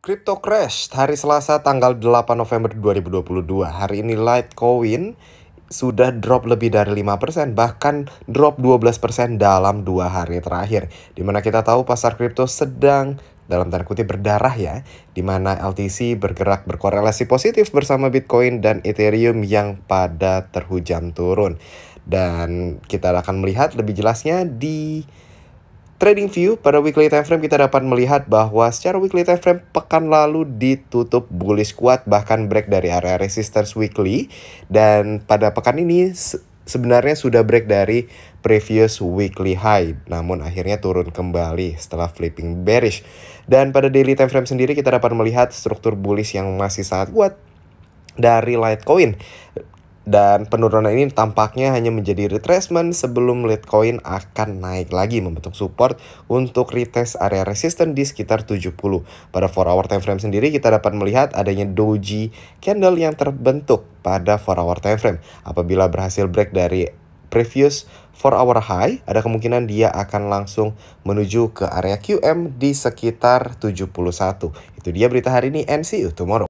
Crypto crash hari Selasa tanggal 8 November 2022. Hari ini Litecoin sudah drop lebih dari 5% bahkan drop 12% dalam dua hari terakhir. Dimana kita tahu pasar kripto sedang dalam tanda kutip berdarah ya, di mana LTC bergerak berkorelasi positif bersama Bitcoin dan Ethereum yang pada terhujam turun. Dan kita akan melihat lebih jelasnya di Trading view pada weekly time frame kita dapat melihat bahwa secara weekly time frame pekan lalu ditutup bullish kuat bahkan break dari area resistance weekly dan pada pekan ini sebenarnya sudah break dari previous weekly high namun akhirnya turun kembali setelah flipping bearish dan pada daily time frame sendiri kita dapat melihat struktur bullish yang masih sangat kuat dari Litecoin dan penurunan ini tampaknya hanya menjadi retracement sebelum Litecoin akan naik lagi membentuk support untuk retest area resistance di sekitar 70. Pada 4 hour time frame sendiri kita dapat melihat adanya doji candle yang terbentuk pada 4 hour time frame. Apabila berhasil break dari previous 4 hour high, ada kemungkinan dia akan langsung menuju ke area QM di sekitar 71. Itu dia berita hari ini, and see you tomorrow.